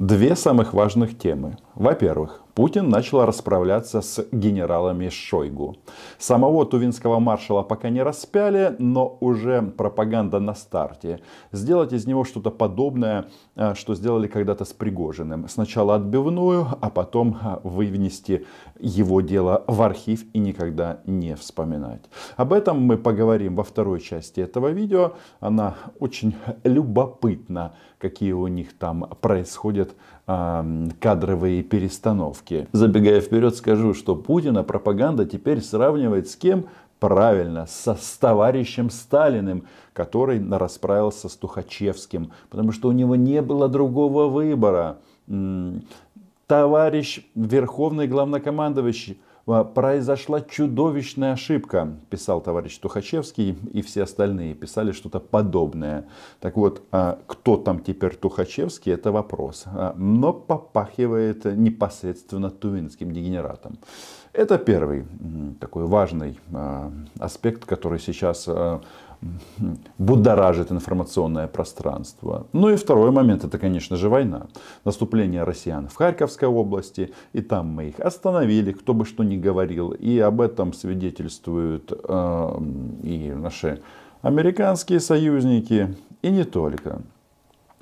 две самых важных темы. Во-первых, Путин начал расправляться с генералами Шойгу. Самого тувинского маршала пока не распяли, но уже пропаганда на старте. Сделать из него что-то подобное, э, что сделали когда-то с Пригожиным. Сначала отбивную, а потом э, вынести его дело в архив и никогда не вспоминать. Об этом мы поговорим во второй части этого видео. Она очень любопытна, какие у них там происходят кадровые перестановки. Забегая вперед, скажу, что Путина пропаганда теперь сравнивает с кем? Правильно, со, с товарищем Сталиным, который расправился с Тухачевским, потому что у него не было другого выбора. Товарищ верховный главнокомандующий произошла чудовищная ошибка, писал товарищ Тухачевский, и все остальные писали что-то подобное. Так вот, а, кто там теперь Тухачевский, это вопрос. А, но попахивает непосредственно тувинским дегенератом. Это первый такой важный а, аспект, который сейчас будоражит информационное пространство. Ну и второй момент, это, конечно же, война. Наступление россиян в Харьковской области, и там мы их остановили, кто бы что ни говорил. И об этом свидетельствуют э, и наши американские союзники, и не только.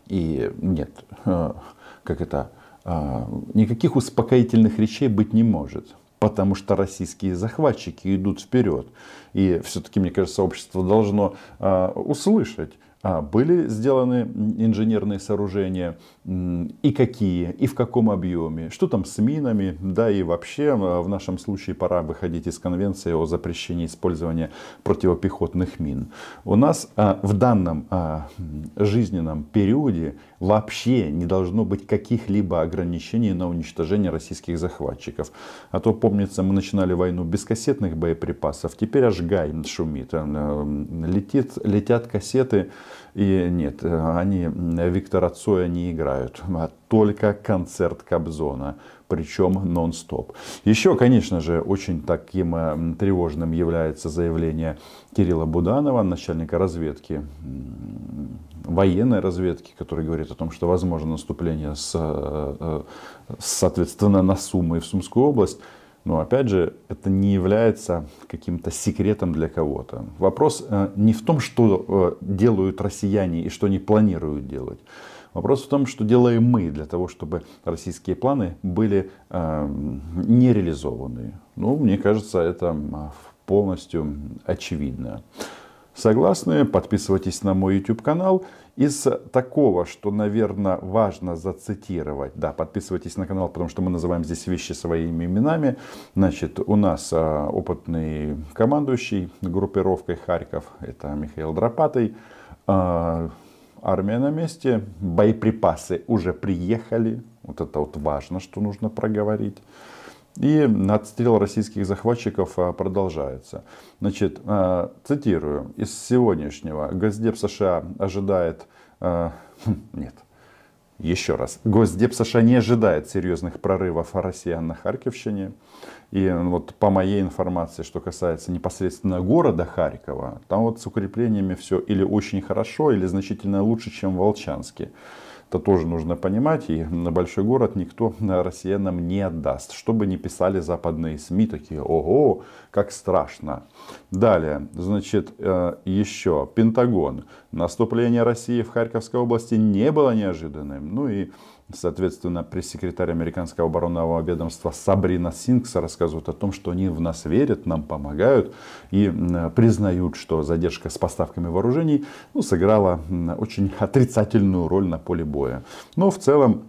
И нет, э, как это, э, никаких успокоительных речей быть не может потому что российские захватчики идут вперед. И все-таки, мне кажется, общество должно э, услышать а, были сделаны инженерные сооружения и какие, и в каком объеме, что там с минами, да и вообще в нашем случае пора выходить из конвенции о запрещении использования противопехотных мин. У нас а, в данном а, жизненном периоде вообще не должно быть каких-либо ограничений на уничтожение российских захватчиков. А то, помнится, мы начинали войну без кассетных боеприпасов, теперь аж гай шумит, летит, летят кассеты и нет, они Виктора Цоя не играют, а только концерт Кобзона, причем нон-стоп. Еще, конечно же, очень таким тревожным является заявление Кирилла Буданова, начальника разведки, военной разведки, который говорит о том, что возможно наступление с, э, э, соответственно, на Сумы и в Сумскую область. Но опять же, это не является каким-то секретом для кого-то. Вопрос э, не в том, что э, делают россияне и что они планируют делать. Вопрос в том, что делаем мы для того, чтобы российские планы были э, не реализованы. Ну, мне кажется, это полностью очевидно. Согласны? Подписывайтесь на мой YouTube канал из такого, что, наверное, важно зацитировать, да, подписывайтесь на канал, потому что мы называем здесь вещи своими именами. Значит, у нас а, опытный командующий группировкой Харьков, это Михаил Дропатый. А, армия на месте, боеприпасы уже приехали. Вот это вот важно, что нужно проговорить. И отстрел российских захватчиков а, продолжается. Значит, а, цитирую, из сегодняшнего Госдеп США ожидает... А, нет, еще раз, Госдеп США не ожидает серьезных прорывов россиян на Харьковщине. И ну, вот по моей информации, что касается непосредственно города Харькова, там вот с укреплениями все или очень хорошо, или значительно лучше, чем в Волчанске. Это тоже нужно понимать. И на большой город никто э, россиянам не отдаст. чтобы не писали западные СМИ, такие, ого, как страшно. Далее, значит, э, еще Пентагон. Наступление России в Харьковской области не было неожиданным. Ну и Соответственно, пресс-секретарь американского оборонного ведомства Сабрина Синкс рассказывает о том, что они в нас верят, нам помогают и признают, что задержка с поставками вооружений ну, сыграла очень отрицательную роль на поле боя. Но в целом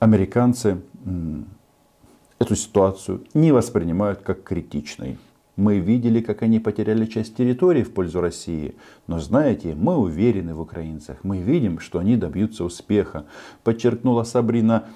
американцы эту ситуацию не воспринимают как критичной. Мы видели, как они потеряли часть территории в пользу России. Но знаете, мы уверены в украинцах. Мы видим, что они добьются успеха. Подчеркнула Сабрина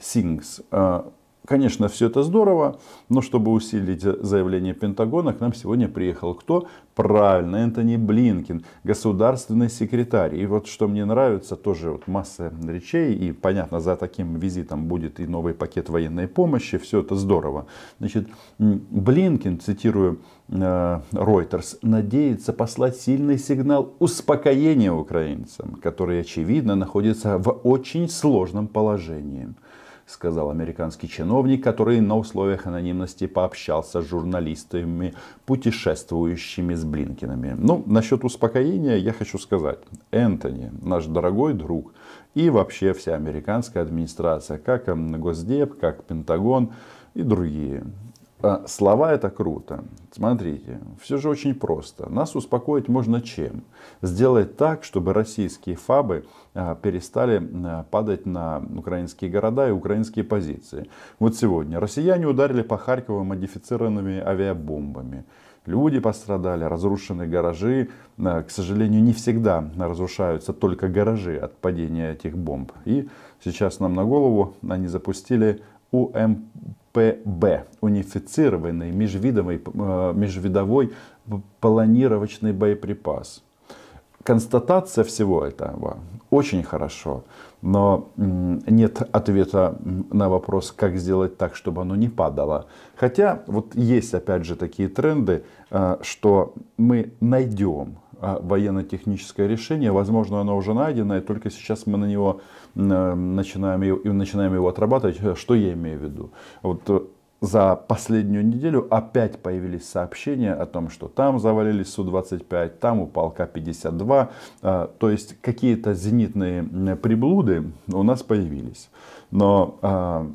Сингс, а, Конечно, все это здорово, но чтобы усилить заявление Пентагона, к нам сегодня приехал кто? Правильно, Энтони Блинкин, государственный секретарь. И вот что мне нравится, тоже вот масса речей, и понятно, за таким визитом будет и новый пакет военной помощи, все это здорово. Значит, Блинкин, цитирую э, Reuters, надеется послать сильный сигнал успокоения украинцам, которые, очевидно, находятся в очень сложном положении сказал американский чиновник, который на условиях анонимности пообщался с журналистами, путешествующими с Блинкинами. Ну, насчет успокоения я хочу сказать. Энтони, наш дорогой друг, и вообще вся американская администрация, как Госдеп, как Пентагон и другие, а, слова это круто. Смотрите, все же очень просто. Нас успокоить можно чем? Сделать так, чтобы российские фабы а, перестали а, падать на украинские города и украинские позиции. Вот сегодня россияне ударили по Харькову модифицированными авиабомбами. Люди пострадали, разрушены гаражи. К сожалению, не всегда разрушаются только гаражи от падения этих бомб. И сейчас нам на голову они запустили УМП УПБ, унифицированный межвидовой э, межвидовой планировочный боеприпас. Констатация всего этого очень хорошо, но нет ответа на вопрос, как сделать так, чтобы оно не падало. Хотя вот есть опять же такие тренды, э, что мы найдем а, военно-техническое решение. Возможно, оно уже найдено, и только сейчас мы на него э, начинаем, и начинаем его отрабатывать. Э, что я имею в виду? Вот э, за последнюю неделю опять появились сообщения о том, что там завалились Су-25, там упал К-52. То есть какие-то зенитные приблуды у нас появились. Но а,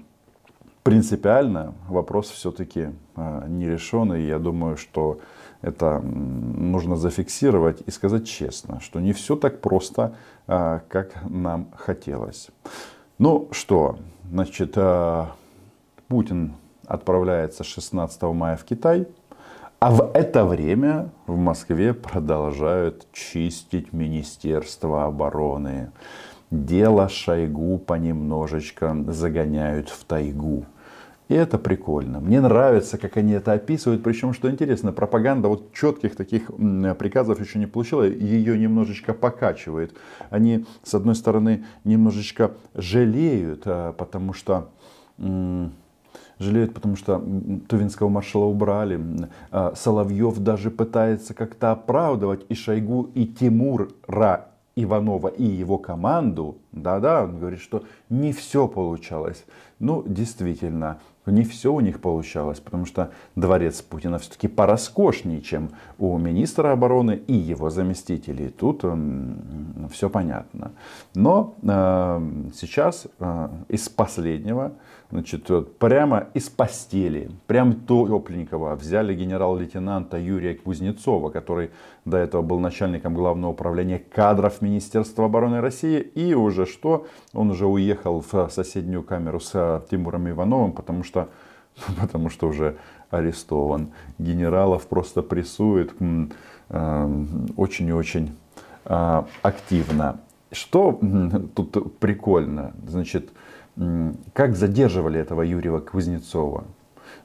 принципиально вопрос все-таки а, не решен. И я думаю, что это нужно зафиксировать и сказать честно, что не все так просто, а, как нам хотелось. Ну что, значит, э, Путин отправляется 16 мая в Китай, а в это время в Москве продолжают чистить Министерство обороны. Дело Шойгу понемножечко загоняют в тайгу. И это прикольно. Мне нравится, как они это описывают. Причем, что интересно, пропаганда вот четких таких приказов еще не получила. Ее немножечко покачивает. Они, с одной стороны, немножечко жалеют, э, потому что жалеют, потому что Тувинского маршала убрали. Э, Соловьев даже пытается как-то оправдывать и Шойгу, и Тимура Иванова и его команду. Да-да, он говорит, что не все получалось. Ну, действительно, не все у них получалось, потому что дворец Путина все-таки пороскошнее, чем у министра обороны и его заместителей. Тут все понятно. Но э, сейчас э, из последнего, значит, прямо из постели, прям топленького взяли генерал-лейтенанта Юрия Кузнецова, который до этого был начальником Главного управления кадров Министерства обороны России. И уже что? Он уже уехал в соседнюю камеру с э, Тимуром Ивановым, потому что что, потому что уже арестован. Генералов просто прессует эм, очень и очень а, активно. Что тут прикольно, значит, как задерживали этого Юрия Кузнецова?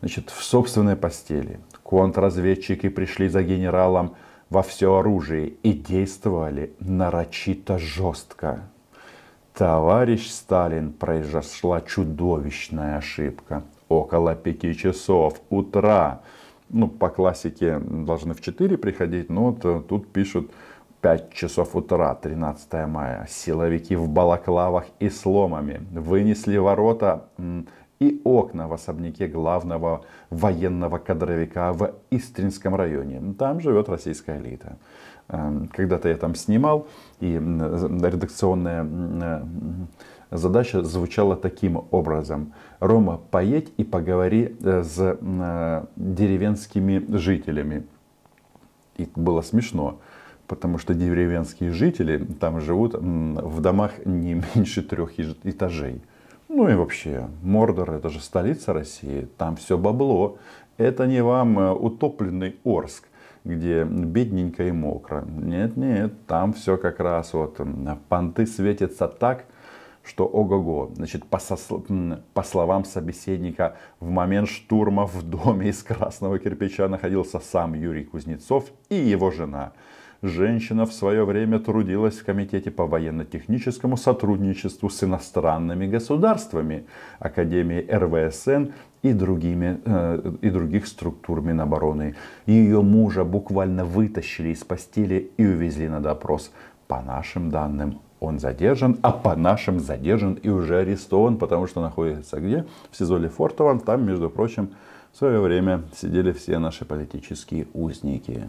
Значит, в собственной постели контрразведчики пришли за генералом во все оружие и действовали нарочито жестко. Товарищ Сталин, произошла чудовищная ошибка около 5 часов утра. Ну, по классике должны в 4 приходить, но вот э, тут пишут 5 часов утра, 13 мая. Силовики в балаклавах и сломами вынесли ворота и окна в особняке главного военного кадровика в Истринском районе. Ну, там живет российская элита. Эм, когда-то я там снимал, и редакционная э, Задача звучала таким образом. Рома, поедь и поговори э, с э, деревенскими жителями. И было смешно, потому что деревенские жители там живут в домах не меньше трех этажей. Ну и вообще, Мордор это же столица России, там все бабло. Это не вам э, утопленный Орск, где бедненько и мокро. Нет, нет, там все как раз вот понты светятся так, что ого-го. Значит, по, сосл... по словам собеседника, в момент штурма в доме из красного кирпича находился сам Юрий Кузнецов и его жена. Женщина в свое время трудилась в Комитете по военно-техническому сотрудничеству с иностранными государствами, Академией РВСН и, другими, э, и других структур Минобороны. Ее мужа буквально вытащили из постели и увезли на допрос. По нашим данным, он задержан, а по нашим задержан и уже арестован, потому что находится где? В СИЗО Лефортово. Там, между прочим, в свое время сидели все наши политические узники.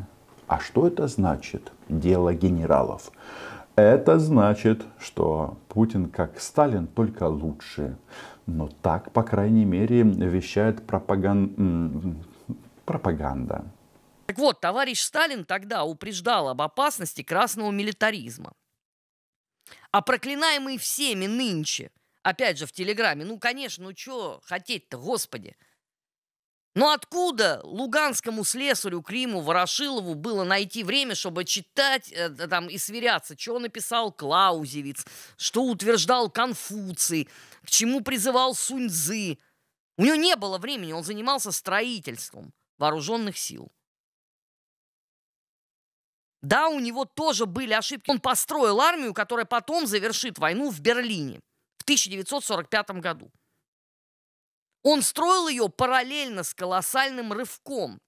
А что это значит? Дело генералов. Это значит, что Путин как Сталин, только лучше. Но так, по крайней мере, вещает пропаган... пропаганда. Так вот, товарищ Сталин тогда упреждал об опасности красного милитаризма. А проклинаемый всеми нынче, опять же в Телеграме, ну, конечно, ну что хотеть-то, господи. Но откуда луганскому слесарю Криму Ворошилову было найти время, чтобы читать э, там, и сверяться, что написал Клаузевиц, что утверждал Конфуций, к чему призывал Суньцзы? У него не было времени, он занимался строительством вооруженных сил. Да, у него тоже были ошибки. Он построил армию, которая потом завершит войну в Берлине в 1945 году. Он строил ее параллельно с колоссальным рывком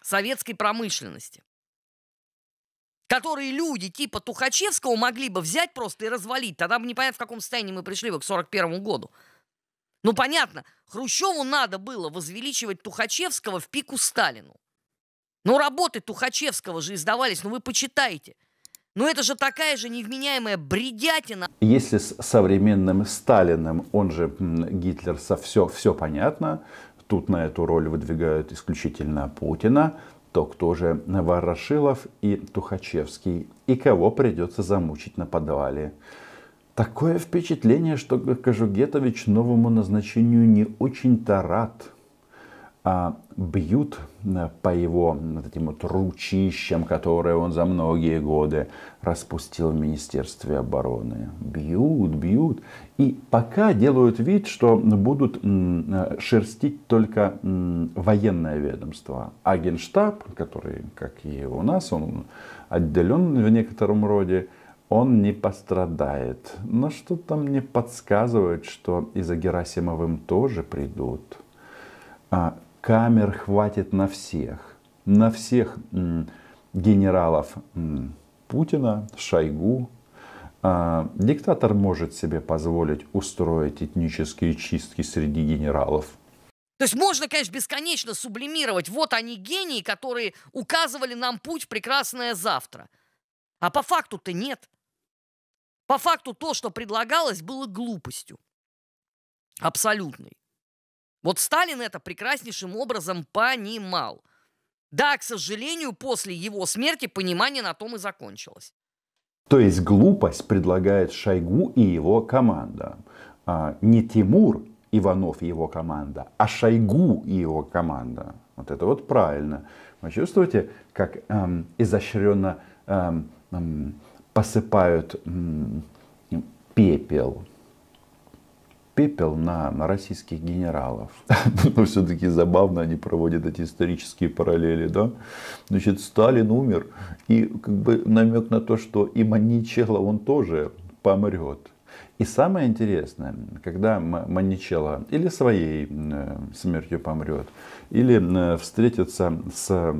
советской промышленности, который люди типа Тухачевского могли бы взять просто и развалить. Тогда бы непонятно, в каком состоянии мы пришли бы к 1941 году. Ну, понятно, Хрущеву надо было возвеличивать Тухачевского в пику Сталину. Ну, работы Тухачевского же издавались, ну вы почитайте. Ну это же такая же невменяемая бредятина. Если с современным Сталиным, он же Гитлер, со все, все понятно, тут на эту роль выдвигают исключительно Путина, то кто же Ворошилов и Тухачевский, и кого придется замучить на подвале. Такое впечатление, что Кожугетович новому назначению не очень-то рад. А, бьют э, по его вот этим вот ручищам, которые он за многие годы распустил в Министерстве обороны. Бьют, бьют. И пока делают вид, что будут э, шерстить только военное ведомство. А генштаб, который, как и у нас, он отделен в некотором роде, он не пострадает. Но что-то мне подсказывает, что и за Герасимовым тоже придут. А, камер хватит на всех. На всех генералов Путина, Шойгу. А, диктатор может себе позволить устроить этнические чистки среди генералов. То есть можно, конечно, бесконечно сублимировать. Вот они гении, которые указывали нам путь в прекрасное завтра. А по факту-то нет. По факту то, что предлагалось, было глупостью. Абсолютной. Вот Сталин это прекраснейшим образом понимал. Да, к сожалению, после его смерти понимание на том и закончилось. То есть глупость предлагает Шойгу и его команда. А, не Тимур Иванов и его команда, а Шойгу и его команда. Вот это вот правильно. Вы чувствуете, как эм, изощренно эм, эм, посыпают эм, пепел пепел на, на российских генералов. Но все-таки забавно они проводят эти исторические параллели. Да? Значит, Сталин умер. И как бы намек на то, что и Маничелло он тоже помрет. И самое интересное, когда Маничелло или своей смертью помрет, или встретится с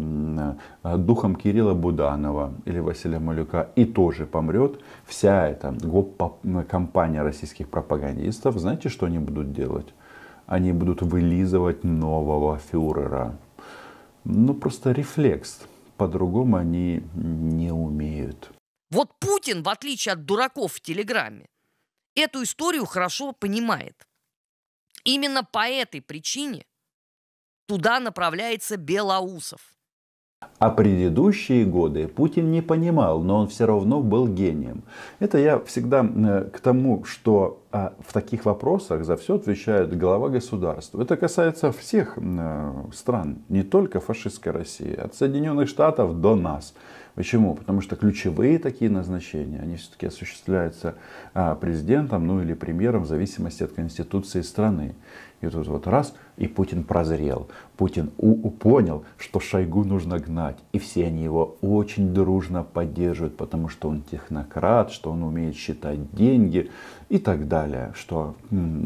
духом Кирилла Буданова или Василия Малюка и тоже помрет, вся эта компания российских пропагандистов, знаете, что они будут делать? Они будут вылизывать нового фюрера. Ну, просто рефлекс. По-другому они не умеют. Вот Путин, в отличие от дураков в Телеграме, эту историю хорошо понимает. Именно по этой причине туда направляется Белоусов. А предыдущие годы Путин не понимал, но он все равно был гением. Это я всегда э, к тому, что а, в таких вопросах за все отвечает глава государства. Это касается всех э, стран, не только фашистской России, от Соединенных Штатов до нас. Почему? Потому что ключевые такие назначения, они все-таки осуществляются а, президентом, ну или премьером, в зависимости от конституции страны. И тут вот раз, и Путин прозрел. Путин у -у понял, что Шойгу нужно гнать. И все они его очень дружно поддерживают, потому что он технократ, что он умеет считать деньги и так далее. Что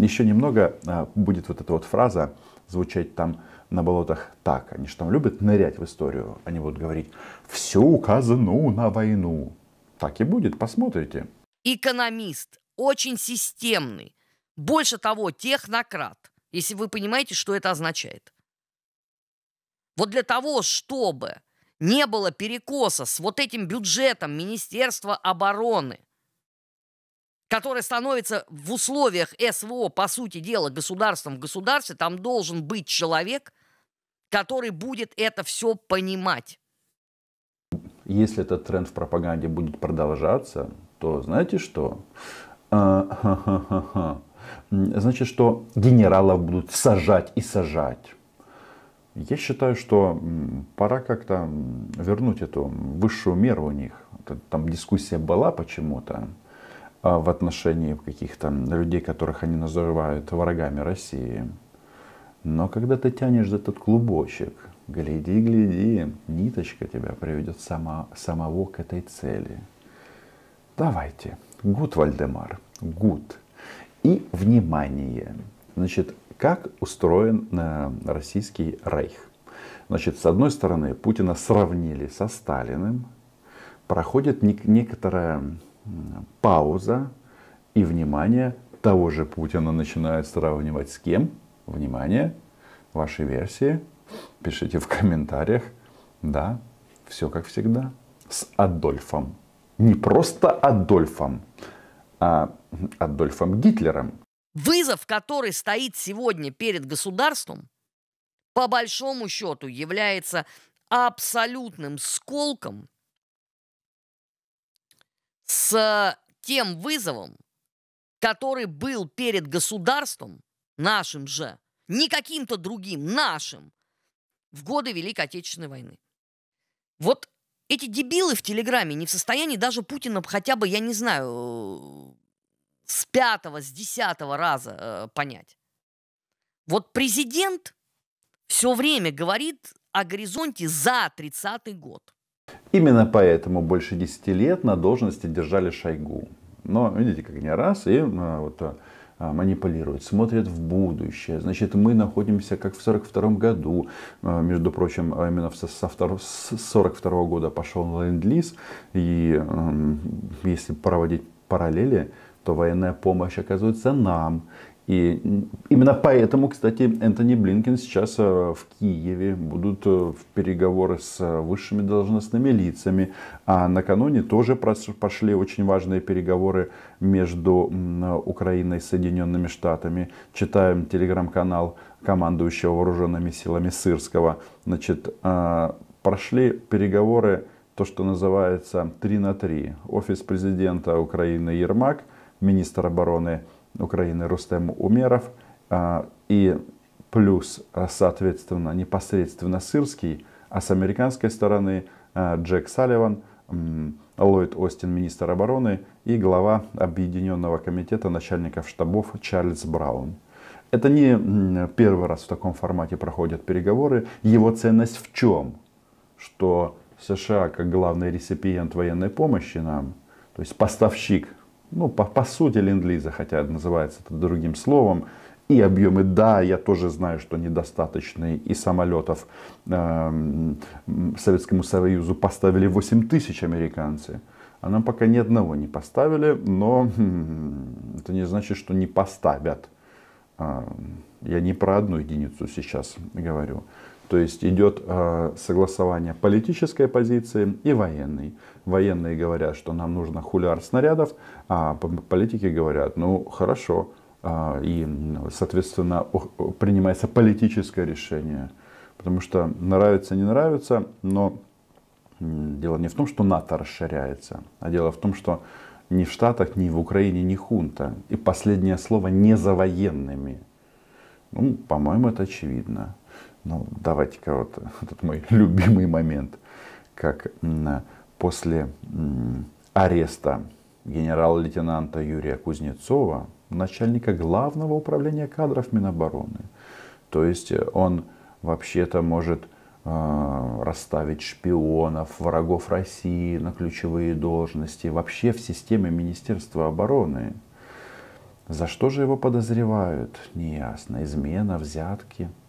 еще немного а, будет вот эта вот фраза звучать там на болотах так. Они же там любят нырять в историю. Они будут говорить «всю казну на войну». Так и будет, посмотрите. Экономист, очень системный, больше того, технократ, если вы понимаете, что это означает. Вот для того, чтобы не было перекоса с вот этим бюджетом Министерства обороны, который становится в условиях СВО, по сути дела, государством в государстве, там должен быть человек, который будет это все понимать. Если этот тренд в пропаганде будет продолжаться, то знаете что? А, Значит, что генералов будут сажать и сажать. Я считаю, что пора как-то вернуть эту высшую меру у них. Там дискуссия была почему-то а, в отношении каких-то людей, которых они называют врагами России. Но когда ты тянешь за этот клубочек, гляди, гляди, ниточка тебя приведет сама, самого к этой цели. Давайте. Гуд, Вальдемар. Гуд. И внимание. Значит, как устроен э, российский рейх? Значит, с одной стороны, Путина сравнили со Сталиным. Проходит не- некоторая пауза и внимание того же Путина начинает сравнивать с кем? внимание, ваши версии. Пишите в комментариях. Да, все как всегда. С Адольфом. Не просто Адольфом, а Адольфом Гитлером. Вызов, который стоит сегодня перед государством, по большому счету является абсолютным сколком с тем вызовом, который был перед государством Нашим же. Не каким-то другим, нашим. В годы Великой Отечественной войны. Вот эти дебилы в Телеграме не в состоянии даже Путина хотя бы, я не знаю, э, с пятого, с десятого раза э, понять. Вот президент все время говорит о горизонте за 30-й год. Именно поэтому больше 10 лет на должности держали Шойгу. Но видите, как не раз, и э, вот, э, а, манипулирует, смотрит в будущее. Значит, мы находимся как в 1942 году, а, между прочим, а именно со 1942 -го года пошел ленд-лиз, и если проводить параллели, то военная помощь оказывается нам. И именно поэтому, кстати, Энтони Блинкен сейчас э, в Киеве будут э, в переговоры с э, высшими должностными лицами. А накануне тоже пошли очень важные переговоры между Украиной и Соединенными Штатами. Читаем телеграм-канал командующего вооруженными силами Сырского. Значит, прошли переговоры, то, что называется 3 на 3. Офис президента Украины Ермак, министр обороны Украины Рустем Умеров а, и плюс, а, соответственно, непосредственно Сырский, а с американской стороны а, Джек Салливан, Ллойд Остин, министр обороны, и глава Объединенного комитета начальников штабов Чарльз Браун. Это не первый раз в таком формате проходят переговоры. Его ценность в чем? Что США, как главный реципиент военной помощи нам, то есть поставщик ну, по, по сути ленд-лиза, хотя называется это другим словом, и объемы, да, я тоже знаю, что недостаточные, и самолетов э, Советскому Союзу поставили 8 тысяч американцы, а нам пока ни одного не поставили, но хм, это не значит, что не поставят. Эм, я не про одну единицу сейчас говорю. То есть идет а, согласование политической позиции и военной. Военные говорят, что нам нужно хуляр снарядов, а политики говорят, ну хорошо, а, и, соответственно, принимается политическое решение. Потому что нравится, не нравится, но дело не в том, что НАТО расширяется, а дело в том, что ни в Штатах, ни в Украине, ни хунта. И последнее слово не за военными. Ну, по-моему, это очевидно. Ну, давайте-ка вот этот мой любимый момент, как после ареста генерал-лейтенанта Юрия Кузнецова, начальника главного управления кадров Минобороны. То есть э, он вообще-то может э, расставить шпионов, врагов России на ключевые должности, вообще в системе Министерства обороны. За что же его подозревают? Неясно. Измена, взятки –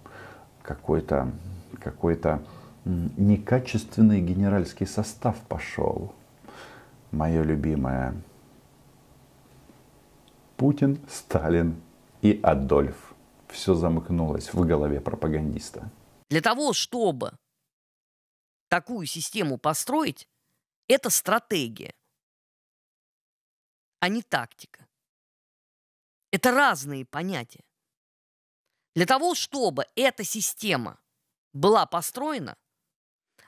какой-то какой-то некачественный генеральский состав пошел. Мое любимое. Путин, Сталин и Адольф. Все замкнулось в голове пропагандиста. Для того, чтобы такую систему построить, это стратегия, а не тактика. Это разные понятия. Для того, чтобы эта система была построена,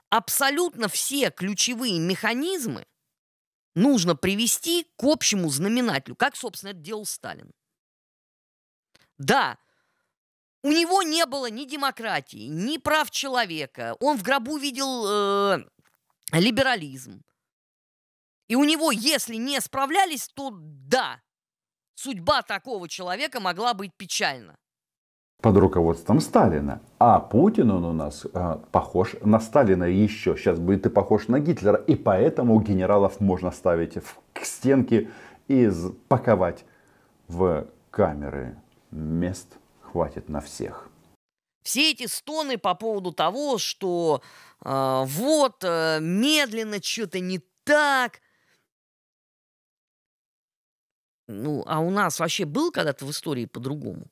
абсолютно все ключевые механизмы нужно привести к общему знаменателю, как, собственно, это делал Сталин. Да, у него не было ни демократии, ни прав человека. Он в гробу видел э, либерализм. И у него, если не справлялись, то да, судьба такого человека могла быть печальна под руководством Сталина. А Путин, он у нас э, похож на Сталина еще. Сейчас будет и похож на Гитлера. И поэтому генералов можно ставить в, к стенке и паковать в камеры. Мест хватит на всех. Все эти стоны по поводу того, что э, вот э, медленно что-то не так. Ну, а у нас вообще был когда-то в истории по-другому?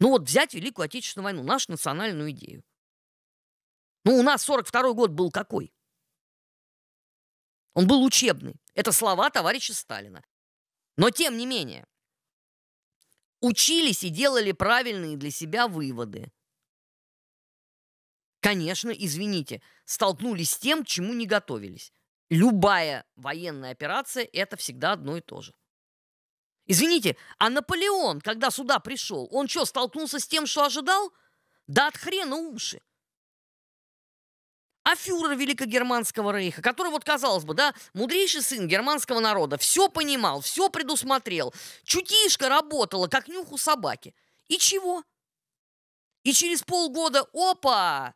Ну вот взять Великую Отечественную войну, нашу национальную идею. Ну у нас 42-й год был какой? Он был учебный. Это слова товарища Сталина. Но тем не менее, учились и делали правильные для себя выводы. Конечно, извините, столкнулись с тем, к чему не готовились. Любая военная операция – это всегда одно и то же. Извините, а Наполеон, когда сюда пришел, он что, столкнулся с тем, что ожидал? Да от хрена уши. А фюрер Великогерманского рейха, который, вот казалось бы, да, мудрейший сын германского народа, все понимал, все предусмотрел, чутишка работала, как нюху собаки. И чего? И через полгода, опа,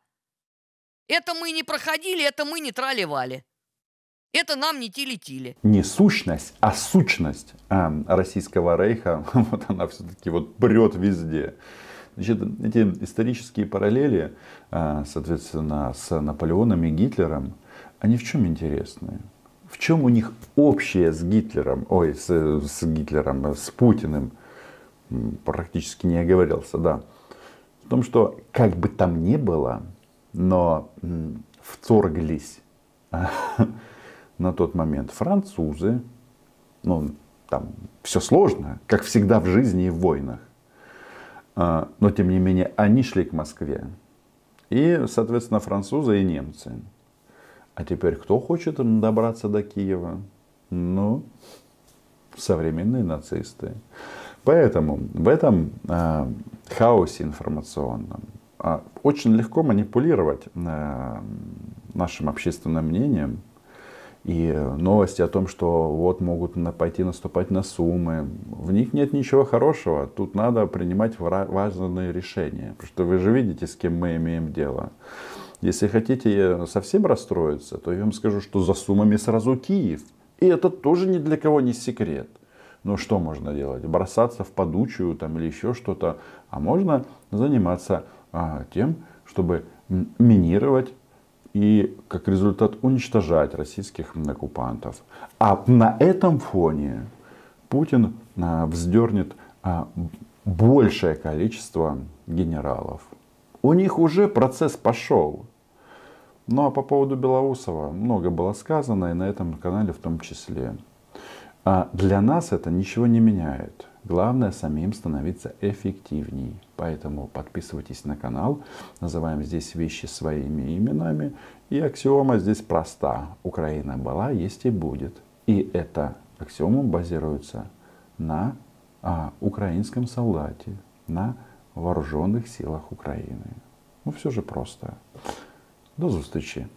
это мы не проходили, это мы не траливали. Это нам не телетили. Не сущность, а сущность а, российского рейха, вот она все-таки вот прет везде. Значит, эти исторические параллели, а, соответственно, с Наполеоном и Гитлером, они в чем интересны? В чем у них общее с Гитлером, ой, с, с Гитлером, с Путиным? Практически не оговорился, да. В том, что как бы там ни было, но вторглись на тот момент французы, ну, там все сложно, как всегда в жизни и в войнах. А, но, тем не менее, они шли к Москве. И, соответственно, французы и немцы. А теперь кто хочет добраться до Киева? Ну, современные нацисты. Поэтому в этом э, хаосе информационном э, очень легко манипулировать э, нашим общественным мнением и новости о том, что вот могут пойти наступать на суммы, в них нет ничего хорошего. Тут надо принимать важные решения. Потому что вы же видите, с кем мы имеем дело. Если хотите совсем расстроиться, то я вам скажу, что за суммами сразу Киев. И это тоже ни для кого не секрет. Ну что можно делать? Бросаться в подучую там, или еще что-то. А можно заниматься а, тем, чтобы минировать и как результат уничтожать российских оккупантов. А на этом фоне Путин а, вздернет а, большее количество генералов. У них уже процесс пошел. Ну а по поводу Белоусова много было сказано и на этом канале в том числе. А для нас это ничего не меняет. Главное самим становиться эффективнее. Поэтому подписывайтесь на канал. Называем здесь вещи своими именами. И аксиома здесь проста. Украина была, есть и будет. И эта аксиома базируется на а, украинском солдате, на вооруженных силах Украины. Ну все же просто. До встречи.